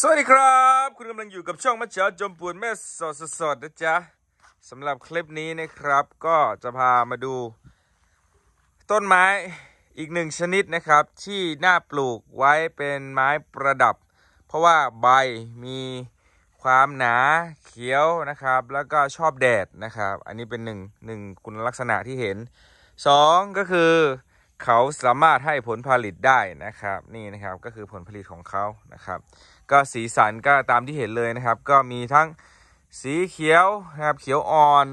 สวัสดีครับคุณกำลังอยู่กับช่องมัจฉาจมปูนแม่สดสดนะจ๊ะสำหรับคลิปนี้นะครับ ก็จะพามาดู ต้นไม้อีกหนึ่งชนิดนะครับ ที่น่าปลูกไว้เป็นไม้ประดับ เพราะว่าใบมีความหนาเขียวนะครับ แล้วก็ชอบแดดนะครับ อันนี้เป็นหนึ่งหนึ่งคุณลักษณะที่เห็นสองก็คือเขาสามารถให้ผลผลิตได้นะครับนี่นะครับก็คือผลผลิตของเขานะครับก็สีสันก็ตามที่เห็นเลยนะครับก็มีทั้งสีเขียวนะครับเขียวอ่อน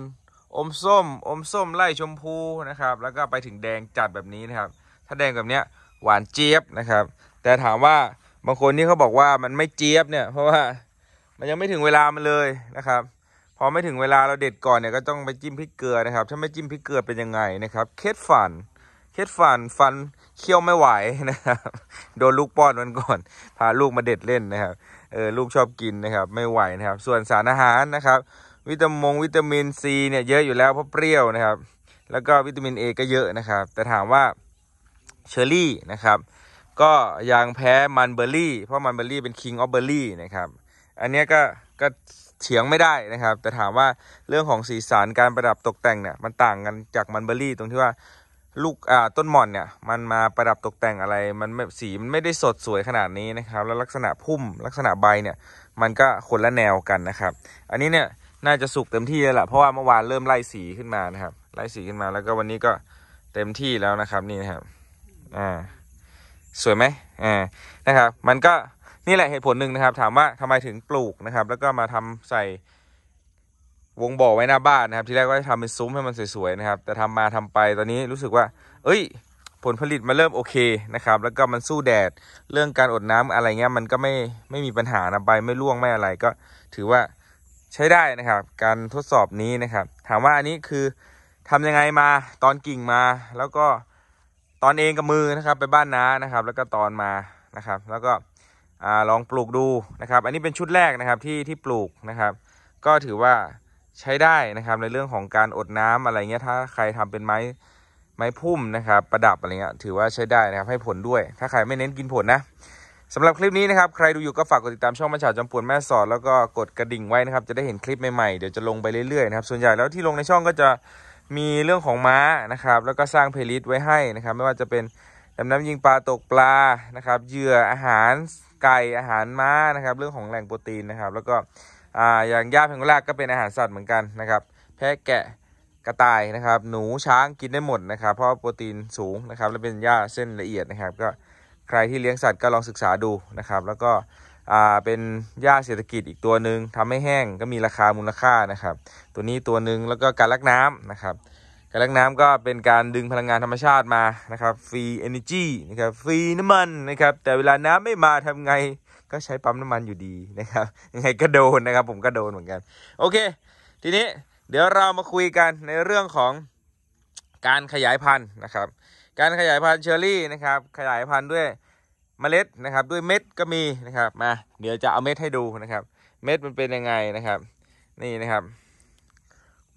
อมส้ม อมส้มไล่ชมพูนะครับ แล้วก็ไปถึงแดงจัดแบบนี้นะครับ ถ้าแดงแบบเนี้ยหวานเจี๊ยบนะครับ แต่ถามว่าบางคนนี่เขาบอกว่ามันไม่เจี๊ยบเนี่ยเพราะว่ามันยังไม่ถึงเวลามันเลยนะครับพอไม่ถึงเวลาเราเด็ดก่อนเนี่ยก็ต้องไปจิ้มพริกเกลือนะครับถ้าไม่จิ้มพริกเกลือเป็นยังไงนะครับเคสฝันเคสฝันฟันเคี้ยวไม่ไหวนะครับ โดนลูกป้อนมันก่อนพาลูกมาเด็ดเล่นนะครับเออลูกชอบกินนะครับ ไม่ไหวนะครับ ส่วนสารอาหารนะครับ วิตามินวิตามินซีเนี่ยเยอะอยู่แล้วเพราะเปรี้ยวนะครับ แล้วก็วิตามินเอก็เยอะนะครับ แต่ถามว่าเชอร์รี่นะครับ ก็ยังแพ้มันเบอร์รี่เพราะมันเบอร์รี่เป็นคิงออฟเบอร์รี่นะครับ อันนี้ก็ก็เฉียงไม่ได้นะครับ แต่ถามว่าเรื่องของสีสันการประดับตกแต่งเนี่ยมันต่างกันจากมันเบอร์รี่ตรงที่ว่าลูกต้นหม่อนเนี่ยมันมาประดับตกแต่งอะไร มันสีมันไม่ได้สดสวยขนาดนี้นะครับ แล้วลักษณะพุ่มลักษณะใบเนี่ย มันก็คนละแนวกันนะครับ อันนี้เนี่ยน่าจะสุกเต็มที่แล้วแหละเพราะว่าเมื่อวานเริ่มไล่สีขึ้นมานะครับ ไล่สีขึ้นมา แล้วก็วันนี้ก็เต็มที่แล้วนะครับ นี่นะครับอ่า สวยไหมอ่านะครับ มันก็นี่แหละเหตุผลหนึ่งนะครับ ถามว่าทำไมถึงปลูกนะครับ แล้วก็มาทำใส่วงบ่อไว้หน้าบ้านนะครับ ที่แรกก็จะทำเป็นซุ้มให้มันสวยๆนะครับ แต่ทำมาทำไปตอนนี้รู้สึกว่า เอ้ย ผลผลิตมาเริ่มโอเคนะครับ แล้วก็มันสู้แดดเรื่องการอดน้ำอะไรเงี้ย มันก็ไม่ไม่มีปัญหานะใบไม่ร่วงไม่อะไร ก็ถือว่าใช้ได้นะครับ การทดสอบนี้นะครับ ถามว่าอันนี้คือทำยังไงมาตอนกิ่งมา แล้วก็ตอนเองกับมือนะครับ ไปบ้านน้านะครับ แล้วก็ตอนมานะครับ แล้วก็ลองปลูกดูนะครับ อันนี้เป็นชุดแรกนะครับที่ที่ปลูกนะครับ ก็ถือว่าใช้ได้นะครับในเรื่องของการอดน้ำอะไรเงี้ย ถ้าใครทำเป็นไม้ไม้พุ่มนะครับ ประดับอะไรเงี้ยถือว่าใช้ได้นะครับ ให้ผลด้วยถ้าใครไม่เน้นกินผลนะสำหรับคลิปนี้นะครับ ใครดูอยู่ก็ฝากกดติดตามช่องมัจฉาจำมปวนแม่สอด แล้วก็กดกระดิ่งไว้นะครับ จะได้เห็นคลิปใหม่ๆเดี๋ยวจะลงไปเรื่อยๆนะครับส่วนใหญ่แล้วที่ลงในช่องก็จะมีเรื่องของม้านะครับ แล้วก็สร้างเพลย์ลิสต์ไว้ให้นะครับ ไม่ว่าจะเป็นดำน้ำยิงปลาตกปลานะครับเหยื่ออาหารไก่อาหารม้านะครับ เรื่องของแหล่งโปรตีนนะครับ แล้วก็อ่าอย่างหญ้าเพนกวินาก็เป็นอาหารสัตว์เหมือนกันนะครับแพะแกะกระต่ายนะครับหนูช้างกินได้หมดนะครับ เพราะโปรตีนสูงนะครับและเป็นหญ้าเส้นละเอียดนะครับก็ใครที่เลี้ยงสัตว์ก็ลองศึกษาดูนะครับแล้วก็อ่าเป็นหญ้าเศรษฐกิจอีกตัวหนึ่งทำให้แห้งก็มีราคามูลค่านะครับตัวนี้ตัวหนึ่งแล้วก็การลักน้ำนะครับการลักน้ำก็เป็นการดึงพลังงานธรรมชาติมานะครับฟรีเอเนจีนะครับฟรีน้ำมันนะครับแต่เวลาน้ำไม่มาทำไงก็ใช้ปั๊มน้ำมันอยู่ดีนะครับ ยังไงก็โดนนะครับ ผมก็โดนเหมือนกัน โอเค ทีนี้ เดี๋ยวเรามาคุยกันในเรื่องของการขยายพันธุ์นะครับ การขยายพันธุ์เชอร์รี่นะครับ ขยายพันธุ์ด้วย เมล็ดนะครับ ด้วยเม็ดก็มีนะครับ มา เดี๋ยวจะเอาเม็ดให้ดูนะครับ เม็ดมันเป็นยังไงนะครับ นี่นะครับ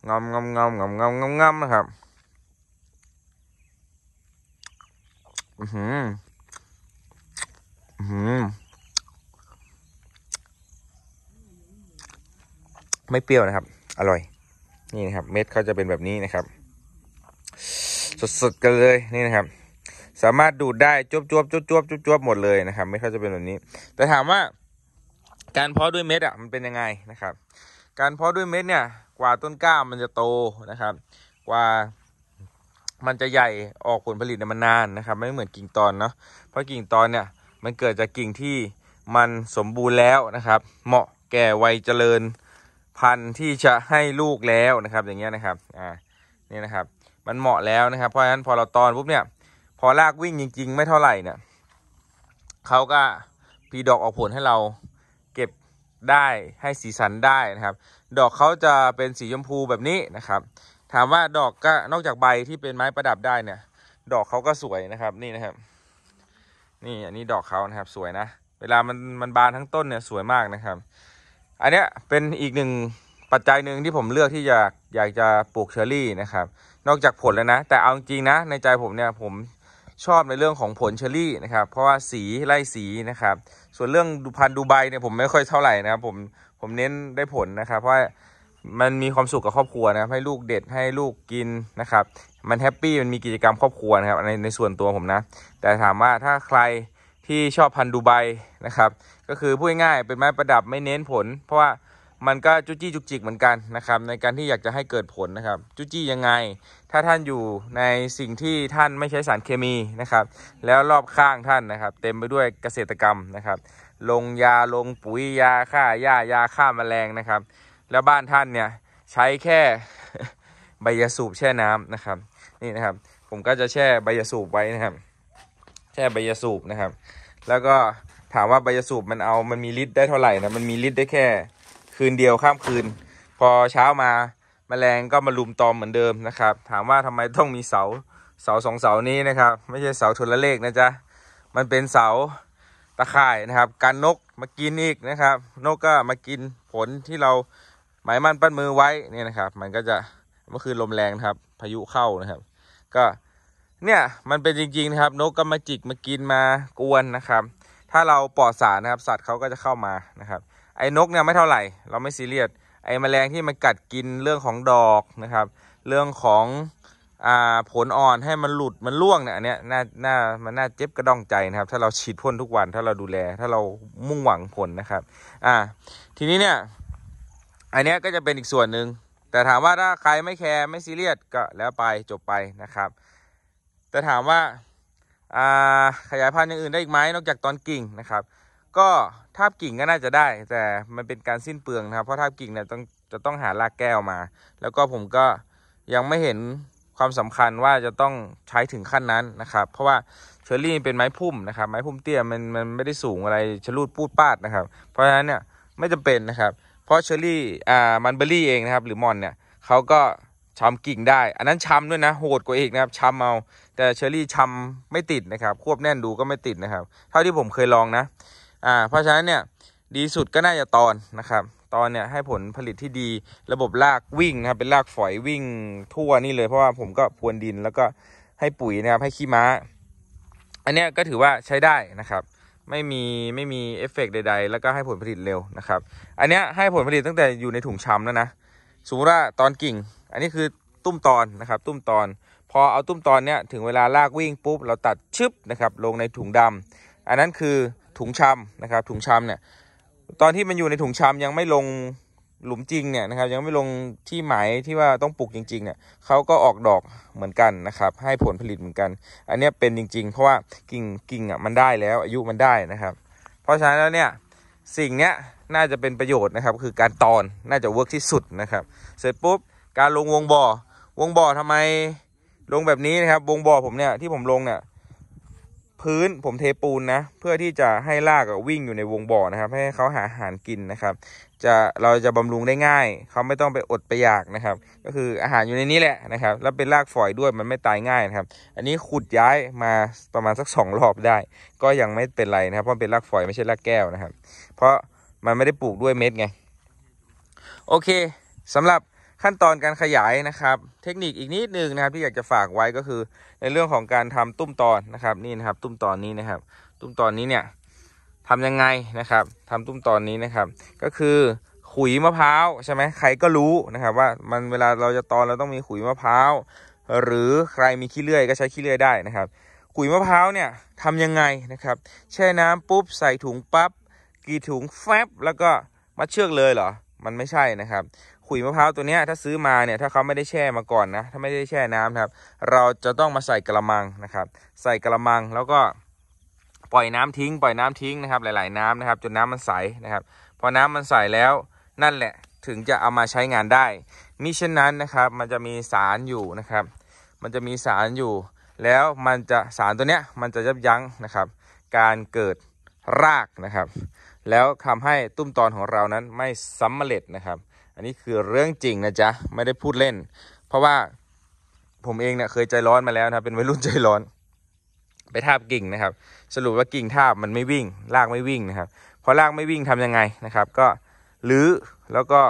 งอมงอมงอมงอมงอมงอมงอมนะครับ อื้อือหือไม่เปรี้ยวนะครับ อร่อย นี่นะครับ เม็ดเขาจะเป็นแบบนี้นะครับ สดๆกันเลย นี่นะครับ สามารถดูดได้จวบจวบจวบจวบจวบจวบหมดเลยนะครับ เม็ดเขาจะเป็นแบบนี้ แต่ถามว่าการเพาะด้วยเม็ดอ่ะมันเป็นยังไงนะครับ การเพาะด้วยเม็ดเนี่ยกว่าต้นกล้ามันจะโตนะครับ กว่ามันจะใหญ่ ออกผลผลิตมันนานนะครับ ไม่เหมือนกิ่งตอนเนาะ เพราะกิ่งตอนเนี่ยมันเกิดจากกิ่งที่มันสมบูรณ์แล้วนะครับ เหมาะแก่วัยเจริญพันธุ์ที่จะให้ลูกแล้วนะครับ อย่างเงี้ยนะครับ อ่านี่นะครับ มันเหมาะแล้วนะครับ เพราะฉะนั้นพอเราตอนปุ๊บเนี่ย พอลากวิ่งจริง ๆ ไม่เท่าไหร่เนี่ยเขาก็พีดอกออกผลให้เราเก็บได้ให้สีสันได้นะครับ ดอกเขาจะเป็นสีชมพูแบบนี้นะครับ ถามว่าดอกก็นอกจากใบที่เป็นไม้ประดับได้เนี่ย ดอกเขาก็สวยนะครับ นี่นะครับ นี่อันนี้ดอกเขานะครับ สวยนะเวลามันมันบานทั้งต้นเนี่ยสวยมากนะครับอันเนี้ยเป็นอีกหนึ่งปัจจัยหนึ่งที่ผมเลือกที่อยากอยากจะปลูกเชอร์รี่นะครับนอกจากผลแล้วนะ แต่เอาจริงนะในใจผมเนี่ยผมชอบในเรื่องของผลเชอรี่นะครับเพราะว่าสีไล่สีนะครับส่วนเรื่องพันดูใบเนี่ยผมไม่ค่อยเท่าไหร่นะครับผมผมเน้นได้ผลนะครับเพราะมันมีความสุขกับครอบครัวนะครับให้ลูกเด็ดให้ลูกกินนะครับมันแฮปปี้มันมีกิจกรรมครอบครัวนะครับในในส่วนตัวผมนะแต่ถามว่าถ้าใครที่ชอบพันธุ์ดูไบนะครับ ก็คือพูดง่ายๆเป็นไม้ประดับไม่เน้นผล เพราะว่ามันก็จุจี้จุกจิกเหมือนกันนะครับ ในการที่อยากจะให้เกิดผลนะครับจุจี้ยังไง ถ้าท่านอยู่ในสิ่งที่ท่านไม่ใช้สารเคมีนะครับ แล้วรอบข้างท่านนะครับ เต็มไปด้วยเกษตรกรรมนะครับ ลงยาลงปุ๋ยยาฆ่าหญ้ายาฆ่าาแมลงนะครับ แล้วบ้านท่านเนี่ยใช้แค่ใบยาสูบแช่น้ำนะครับนี่นะครับผมก็จะแช่ใบยาสูบไว้นะครับแช่ใบยาสูบนะครับ แล้วก็ถามว่าใบยาสูบมันเอามันมีฤทธิ์ได้เท่าไหร่นะ มันมีฤทธิ์ได้แค่คืนเดียวข้ามคืน พอเช้ามาแมลงก็มาลุมตอมเหมือนเดิมนะครับ ถามว่าทำไมต้องมีเสาเสาสองเสานี้นะครับ ไม่ใช่เสาทุนละเลขนะจ๊ะ มันเป็นเสาตะข่ายนะครับการนกมากินอีกนะครับ นกก็มากินผลที่เราหมายมั่นปั้นมือไว้เนี่ยนะครับ มันก็จะเมื่อคืนลมแรงครับ พายุเข้านะครับ ก็เนี่ยมันเป็นจริงๆนะครับ นกก็มาจิกมา กินมากวนนะครับ ถ้าเราปลอดสารนะครับ สัตว์เขาก็จะเข้ามานะครับ ไอ้นกเนี่ยไม่เท่าไหร่ เราไม่ซีเรียสไอ้แมลงที่มันกัดกินเรื่องของดอกนะครับ เรื่องของอผลอ่อนให้มันหลุดมันล่วงเนี่ยอันเนี้ยน่าน่ามันน่าเจ็บกระด้องใจนะครับ ถ้าเราฉีดพ่นทุกวันถ้าเราดูแล ถ้าเรามุ่งหวังผลนะครับ อ่า ทีนี้เนี่ยอันเนี้ยก็จะเป็นอีกส่วนหนึ่งแต่ถามว่าถ้าใครไม่แคร์ไม่ซีเรียสก็แล้วไปจบไปนะครับแต่ถามว่าขยายพันธุ์อย่างอื่น ได้อีกไหมนอกจากตอนกิ่งนะครับ ก็ทาบกิ่งก็น่าจะได้ แต่มันเป็นการสิ้นเปลืองนะครับเพราะทาบกิ่งเนี่ยต้องจะต้องหารากแก้วมา แล้วก็ผมก็ยังไม่เห็นความสำคัญว่าจะต้องใช้ถึงขั้นนั้นนะครับ เพราะว่าเชอร์รี่เป็นไม้พุ่มนะครับ ไม้พุ่มเตี้ยมันมันไม่ได้สูงอะไรชะลูดปูดปาดนะครับ เพราะฉะนั้นเนี่ยไม่จำเป็นนะครับ เพราะเชอร์รี่อ่ามันเบอรี่เองนะครับหรือมอนเนี่ยเขาก็ชำกิ่งได้ อันนั้นชำด้วยนะ โหดกว่าอีกนะครับชำเอาแต่เชอรี่ชำไม่ติดนะครับ ควบแน่นดูก็ไม่ติดนะครับ เท่าที่ผมเคยลองนะ อ่า เพราะฉะนั้นเนี่ย ดีสุดก็น่าจะตอนนะครับ ตอนเนี่ยให้ผลผลิตที่ดี ระบบรากวิ่งครับ เป็นรากฝอยวิ่งทั่วนี่เลย เพราะว่าผมก็พรวนดินแล้วก็ให้ปุ๋ยนะครับ ให้ขี้ม้า อันเนี้ยก็ถือว่าใช้ได้นะครับ ไม่มีไม่มีเอฟเฟกใดๆ แล้วก็ให้ผลผลิตเร็วนะครับ อันเนี้ยให้ผลผลิตตั้งแต่อยู่ในถุงชำแล้วนะสมมติว่าตอนกิ่งอันนี้คือตุ้มตอนนะครับตุ้มตอนพอเอาตุ้มตอนเนี้ยถึงเวลาลากวิ่งปุ๊บเราตัดชึบนะครับลงในถุงดำ อันนั้นคือถุงชำนะครับถุงชำเนี่ยตอนที่มันอยู่ในถุงชำยังไม่ลงหลุมจริงเนี่ยนะครับยังไม่ลงที่หมายที่ว่าต้องปลูกจริงๆเนี่ยเขาก็ออกดอกเหมือนกันนะครับให้ผลผลิตเหมือนกัน อันนี้เป็นจริงๆ เพราะว่ากิ่งกิ่งอ่ะมันได้แล้วอายุมันได้นะครับเพราะฉะนั้นแล้วเนี่ยสิ่งเนี้ยน่าจะเป็นประโยชน์นะครับคือการตอนน่าจะเวิร์กที่สุดนะครับ เสร็จปุ๊บการลงวงบ่อ วงบ่อทำไมลงแบบนี้นะครับ วงบ่อผมเนี่ยที่ผมลงเนี่ยพื้นผมเทปูนนะ เพื่อที่จะให้ลากวิ่งอยู่ในวงบ่อนะครับ ให้เขาหาอาหารกินนะครับ จะเราจะบำรุงได้ง่ายเขาไม่ต้องไปอดไปอยากนะครับ ก็คืออาหารอยู่ในนี้แหละนะครับ แล้วเป็นรากฝอยด้วยมันไม่ตายง่ายนะครับ อันนี้ขุดย้ายมาประมาณสักสองรอบได้ ก็ยังไม่เป็นไรนะครับเพราะเป็นรากฝอยไม่ใช่รากแก้วนะครับ เพราะมันไม่ได้ปลูกด้วยเม็ดไง โอเคสำหรับขั้นตอนการขยายนะครับ เทคนิคอีกนิดนึงนะครับที่อยากจะฝากไว้ก็คือ ในเรื่องของการทำตุ้มตอนนะครับนี่นะครับ ตุ้มตอนนี้นะครับ ตุ้มตอนนี้เนี่ยทำยังไงนะครับ ทำตุ้มตอนนี้นะครับ ก็คือขุยมะพร้าวใช่ไหมใครก็รู้นะครับ ว่ามันเวลาเราจะตอนเราต้องมีขุยมะพร้าวหรือใครมีขี้เลื่อย ก็ใช้ขี้เลื่อยได้นะครับ ขุยมะพร้าวเนี่ยทำยังไงนะครับ แช่น้ำปุ๊บ ใส่ถุงปับ๊บกี่ถุงแฟบแล้วก็มัดเชือกเลยเหรอ มันไม่ใช่นะครับขุยมะพร้าวตัวนี้ถ้าซื้อมาเนี่ยถ้าเขาไม่ได้แช่มาก่อนนะถ้าไม่ได้แช่น้ำครับ เราจะต้องมาใส่กระมังนะครับ ใส่กระมังแล้วก็ ปล่อยน้ำทิ้งปล่อยน้ำทิ้งนะครับหลาย ๆ น้ำนะครับจนน้ำมันใสนะครับ พอน้ำมันใสแล้ว นั่นแหละถึงจะเอามาใช้งานได้มิเช่นนั้นนะครับมันจะมีสารอยู่นะครับ มันจะมีสารอยู่ แล้วมันจะสารตัวเนี้ยมันจะยับยั้งนะครับ การเกิดรากนะครับ แล้วทำให้ตุ้มตอนของเรานั้นไม่สำเร็จนะครับอันนี้คือเรื่องจริงนะจ๊ะไม่ได้พูดเล่น เพราะว่าผมเองเนี่ยเคยใจร้อนมาแล้วนะเป็นวัยรุ่นใจร้อน ไปทาบกิ่งนะครับ สรุปว่ากิ่งทาบมันไม่วิ่งลากไม่วิ่งนะครับพอลากไม่วิ่งทํำยังไงนะครับ ก็ลื้อแล้วก็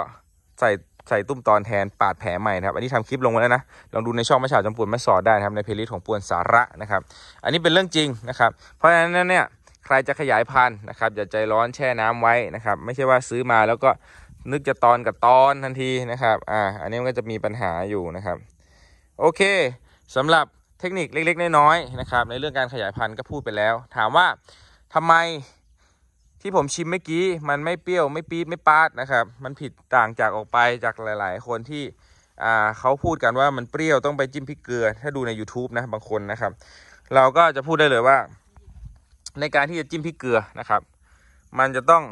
ใส่ใส่ตุ้มตอนแทนปาดแผลใหม่นะครับ อันนี้ทำคลิปลงมาแล้วนะลองดูในช่องมะฉาจำปวนแม่สอดได้นะครับในเพลย์ลิสต์ของปวนสาระนะครับ อันนี้เป็นเรื่องจริงนะครับ เพราะฉะนั้นเนี่ย ใครจะขยายพันธุ์นะครับอย่าใจร้อนแช่น้ำไว้นะครับ ไม่ใช่ว่าซื้อมาแล้วก็นึกจะตอนกับตอนทันทีนะครับ อ่า อันนี้มันก็จะมีปัญหาอยู่นะครับ โอเค สำหรับเทคนิคเล็กๆน้อยๆนะครับ ในเรื่องการขยายพันธุ์ก็พูดไปแล้ว ถามว่าทำไมที่ผมชิมเมื่อกี้ มันไม่เปรี้ยวไม่ปี๊ดไม่ปาดนะครับ มันผิดต่างจากออกไปจากหลาย ๆ คนที่ อ่า เขาพูดกันว่ามันเปรี้ยวต้องไปจิ้มพริกเกลือ ถ้าดูใน YouTube นะบางคนนะครับ เราก็จะพูดได้เลยว่า ในการที่จะจิ้มพริกเกลือนะครับ มันจะต้อง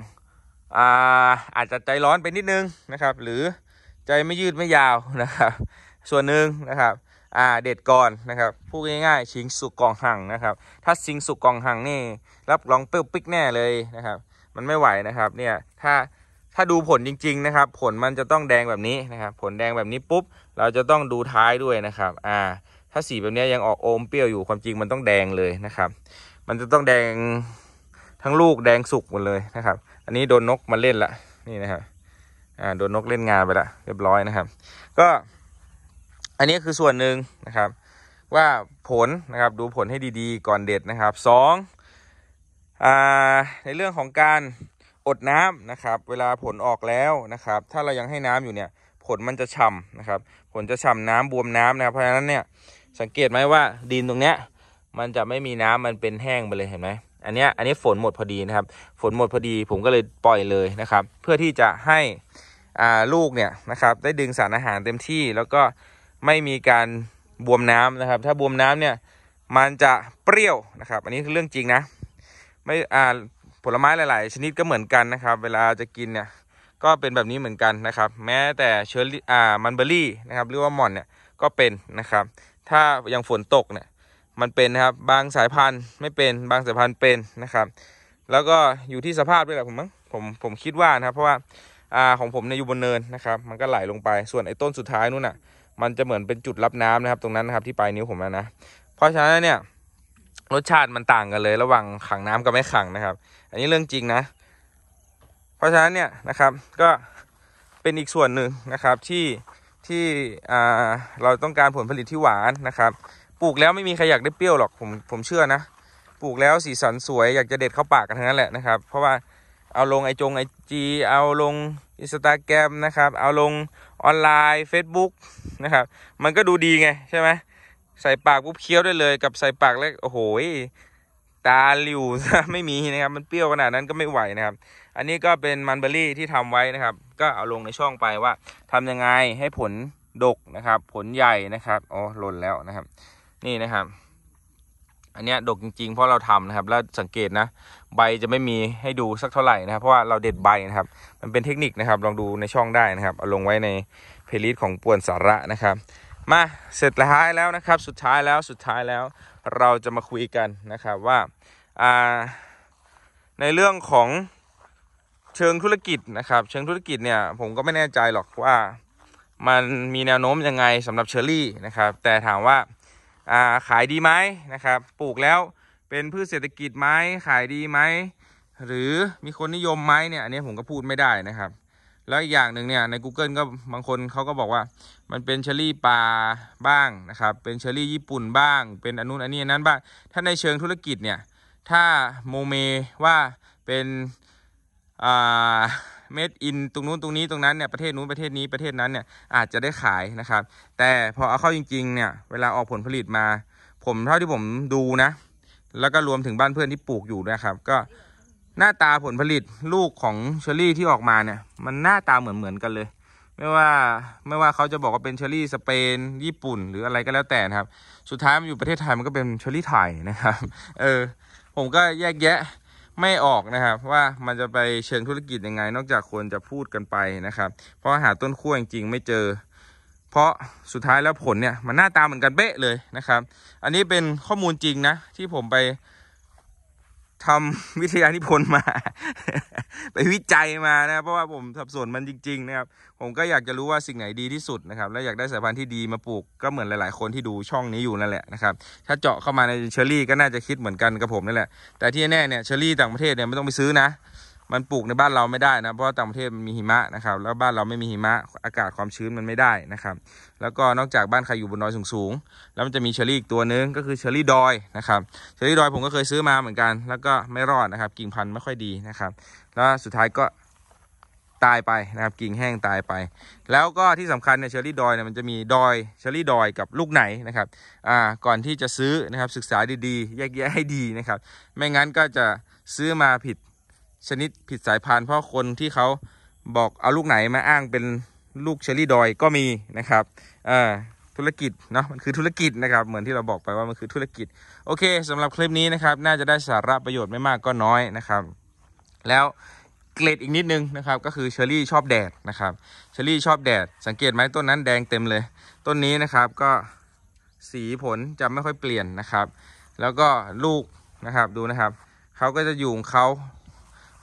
อาอาจจะใจร้อนไปนิดนึงนะครับ หรือใจไม่ยืดไม่ยาวนะครับ ส่วนหนึ่งนะครับเด็ดก่อนนะครับพูดง่ายๆ ชิงสุกกองหังนะครับ ถ้าชิงสุกกองหังนี่ รับรองเปรี้ยวปิ๊กแน่เลยนะครับ มันไม่ไหวนะครับเนี่ยถ้าถ้าดูผลจริง ๆนะครับ ผลมันจะต้องแดงแบบนี้นะครับ ผลแดงแบบนี้ปุ๊บเราจะต้องดูท้ายด้วยนะครับอ่าถ้าสีแบบนี้ยังออกโอมเปรี้ยวอยู่ความจริงมันต้องแดงเลยนะครับ มันจะต้องแดงทั้งลูกแดงสุกหมดเลยนะครับอันนี้โดนนกมาเล่นละนี่นะครับอ่าโดนนกเล่นงานไปละ เรียบร้อยนะครับก็อันนี้คือส่วนหนึ่งนะครับ ว่าผลนะครับดูผลให้ดีๆก่อนเด็ดนะครับสองอ่าในเรื่องของการอดน้ำนะครับ เวลาผลออกแล้วนะครับถ้าเรายังให้น้ำอยู่เนี่ยผลมันจะฉ่านะครับ ผลจะฉ่าน้ำบวมน้ำนะเพราะฉะนั้นเนี่ยสังเกตไหมว่าดินตรงเนี้ยมันจะไม่มีน้ำมันเป็นแห้งไปเลยเห็นไหมอันนี้อันนี้ฝนหมดพอดีนะครับ ฝนหมดพอดีผมก็เลยปล่อยเลยนะครับ เพื่อที่จะให้ลูกเนี่ยนะครับได้ดึงสารอาหารเต็มที่แล้วก็ไม่มีการบวมน้ำนะครับ ถ้าบวมน้ำเนี่ยมันจะเปรี้ยวนะครับ อันนี้คือเรื่องจริงนะไม่อ่าผลไม้หลายๆ ชนิดก็เหมือนกันนะครับ เวลาจะกินเนี่ยก็เป็นแบบนี้เหมือนกันนะครับ แม้แต่เชอร์รี่อ่ามันเบอร์รี่นะครับหรือว่ามอนเนี่ยก็เป็นนะครับถ้ายังฝนตกเนี่ยมันเป็นนะครับบางสายพันธุ์ไม่เป็นบางสายพันธุ์เป็นนะครับ แล้วก็อยู่ที่สภาพด้วยแหละผมมั้งผมผมคิดว่านะครับ เพราะว่าอ่าของผมเนี่ยอยู่บนเนินนะครับ มันก็ไหลลงไปส่วนไอ้ต้นสุดท้ายนู่นน่ะ มันจะเหมือนเป็นจุดรับน้ำนะครับ ตรงนั้นนะครับ ที่ปลายนิ้วผมนะนะเพราะฉะนั้นเนี่ยรสชาติมันต่างกันเลยระหว่างขังน้ำกับไม่ขังนะครับ อันนี้เรื่องจริงนะ เพราะฉะนั้นเนี่ยนะครับก็เป็นอีกส่วนหนึ่งนะครับที่ที่เราต้องการผลผลิตที่หวานนะครับปลูกแล้วไม่มีใครอยากได้เปรี้ยวหรอกผมผมเชื่อนะ ปลูกแล้วสีสันสวยอยากจะเด็ดเข้าปากกันทั้งนั้นแหละนะครับเพราะว่าเอาลงไอจงไอจีเอาลงอินสตาแกรมนะครับเอาลงออนไลน์ Facebook นะครับมันก็ดูดีไงใช่ไหมใส่ปากปุ๊บเคี้ยวได้เลย กับใส่ปากแล้วโอ้โหตาหลิวไม่มีนะครับมันเปรี้ยวขนาดนั้นก็ไม่ไหวนะครับ อันนี้ก็เป็นมันเบอรี่ที่ทำไว้นะครับ ก็เอาลงในช่องไปว่า ทำยังไงให้ผลดกนะครับ ผลใหญ่นะครับอ๋อหล่นแล้วนะครับนี่นะครับ อันเนี้ยดกจริงๆ เพราะเราทำนะครับ แล้วสังเกตนะ ใบจะไม่มีให้ดูสักเท่าไหร่นะครับ เพราะว่าเราเด็ดใบนะครับ มันเป็นเทคนิคนะครับ ลองดูในช่องได้นะครับ เอาลงไว้ในเพลย์ลิสต์ของป่วนสาระนะครับ มาเสร็จท้ายแล้วนะครับ สุดท้ายแล้ว สุดท้ายแล้วเราจะมาคุยกันนะครับว่า ในเรื่องของเชิงธุรกิจนะครับ เชิงธุรกิจเนี่ยผมก็ไม่แน่ใจหรอกว่า มันมีแนวโน้มยังไงสำหรับเชอรี่นะครับ แต่ถามว่าขายดีไหมนะครับ ปลูกแล้วเป็นพืชเศรษฐกิจไหมขายดีไหมหรือมีคนนิยมไหมเนี่ยอันนี้ผมก็พูดไม่ได้นะครับ แล้วอีกอย่างหนึ่งเนี่ยใน Google ก็บางคนเขาก็บอกว่ามันเป็นเชอรี่ปลาบ้างนะครับ เป็นเชอรี่ญี่ปุ่นบ้าง เป็นอนุนอันนี้นั้นบ้าง ถ้าในเชิงธุรกิจเนี่ย ถ้าโมเมว่าเป็นอ่าเม็ดอินตรงนู้น ตรงนี้ตรงนั้นเนี่ยประเทศนู้นประเทศนี้ประเทศนั้นเนี่ยอาจจะได้ขายนะครับ แต่พอเอาเข้าจริง ๆเนี่ยเวลาออกผลผลิตมา ผมเท่าที่ผมดูนะ แล้วก็รวมถึงบ้านเพื่อนที่ปลูกอยู่นะครับ ก็หน้าตาผลผลิตลูกของเชอรี่ที่ออกมาเนี่ย มันหน้าตาเหมือนเหมือนกันเลย ไม่ว่าไม่ว่าเขาจะบอกว่าเป็นเชอรี่สเปนญี่ปุ่นหรืออะไรก็แล้วแต่นะครับ สุดท้ายมันอยู่ประเทศไทยมันก็เป็นเชอรี่ไทยนะครับเออผมก็แยกแยะไม่ออกนะครับว่ามันจะไปเชิงธุรกิจยังไงนอกจากควรจะพูดกันไปนะครับ เพราะหาต้นขั้วจริงๆไม่เจอ เพราะสุดท้ายแล้วผลเนี่ยมันหน้าตาเหมือนกันเป๊ะเลยนะครับ อันนี้เป็นข้อมูลจริงนะที่ผมไปทำวิทยานิพนธ์มา ไปวิจัยมานะเพราะว่าผมสับสนมันจริงๆนะครับ ผมก็อยากจะรู้ว่าสิ่งไหนดีที่สุดนะครับและอยากได้สายพันธุ์ที่ดีมาปลูกก็เหมือนหลายๆ คนที่ดูช่องนี้อยู่นั่นแหละนะครับถ้าเจาะเข้ามาในเชอรี่ ก็น่าจะคิดเหมือนกันกับผมนั่นแหละแต่ที่แน่เนี่ยเชอรี่ต่างประเทศเนี่ยไม่ต้องไปซื้อนะมันปลูกในบ้านเราไม่ได้นะ เพราะต่างประเทศมันมีหิมะนะครับแล้วบ้านเราไม่มีหิมะอากาศความชื้นมันไม่ได้นะครับแล้วก็นอกจากบ้านใครอยู่บนดอยสูงๆแล้วมันจะมีเชอรี่อีกตัวนึงก็คือเชอรี่ดอยนะครับเชอรี่ดอยผมก็เคยซื้อมาเหมือนกันแล้วก็ไม่รอดนะครับกิ่งพันธุ์ไม่ค่อยดีนะครับ แล้วสุดท้ายก็ตายไปนะครับกิ่งแห้งตายไป แล้วก็ที่สำคัญเนี่ยเชอรี่ดอยเนี่ยมันจะมีดอยเชอรี่ดอยกับลูกไหนนะครับอ่าก่อนที่จะซื้อนะครับศึกษาดีๆแยกแยะให้ดีนะครับไม่งั้นก็จะซื้อมาผิดชนิดผิดสายพันธุ์เพราะคนที่เขาบอกเอาลูกไหนมาอ้างเป็นลูกเชอรี่ดอยก็มีนะครับ ธุรกิจเนาะ มันคือธุรกิจนะครับ เหมือนที่เราบอกไปว่ามันคือธุรกิจ โอเคสำหรับคลิปนี้นะครับ น่าจะได้สาระประโยชน์ไม่มากก็น้อยนะครับ แล้วเกรดอีกนิดนึงนะครับ ก็คือเชอรี่ชอบแดดนะครับ เชอรี่ชอบแดด สังเกตไหมต้นนั้นแดงเต็มเลย ต้นนี้นะครับก็สีผลจะไม่ค่อยเปลี่ยนนะครับ แล้วก็ลูกนะครับ ดูนะครับ เขาก็จะอยู่ของเขา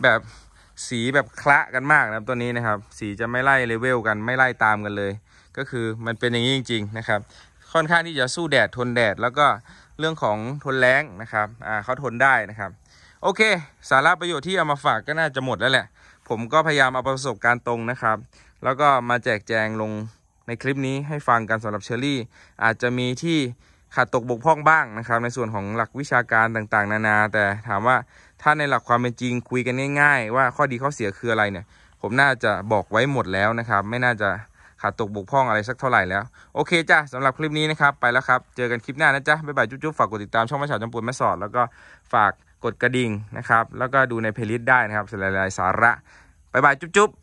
แบบสีแบบคละกันมากนะครับตัวนี้นะครับสีจะไม่ไล่เลเวลกันไม่ไล่ตามกันเลย ก็คือมันเป็นอย่างนี้จริงๆนะครับค่อนข้างที่จะสู้แดด ทนแดด แล้วก็เรื่องของทนแรงนะครับอ่าเขาทนได้นะครับ โอเคสาระประโยชน์ที่เอามาฝากก็น่าจะหมดแล้วแหละผมก็พยายามเอาประสบการณ์ตรงนะครับ แล้วก็มาแจกแจงลงในคลิปนี้ให้ฟังกันสำหรับเชอรี่ อาจจะมีที่ขาดตกบกพร่องบ้างนะครับในส่วนของหลักวิชาการต่างๆ นานาแต่ถามว่าถ้าในหลักความเป็นจริงคุยกันง่ายๆ ว่าข้อดีข้อเสียคืออะไรเนี่ย ผมน่าจะบอกไว้หมดแล้วนะครับไม่น่าจะขาดตกบกพร่องอะไรสักเท่าไหร่แล้ว โอเคจ้ะสำหรับคลิปนี้นะครับไปแล้วครับเจอกันคลิปหน้านะจ๊ะบ๊ายบายจุ๊บๆฝากกดติดตามช่องมาฉาจมปุนแม่สอด แล้วก็ฝากกดกระดิ่งนะครับ แล้วก็ดูในเพลย์ลิสต์ได้นะครับสารายสาระบ๊ายบายจุ๊บๆ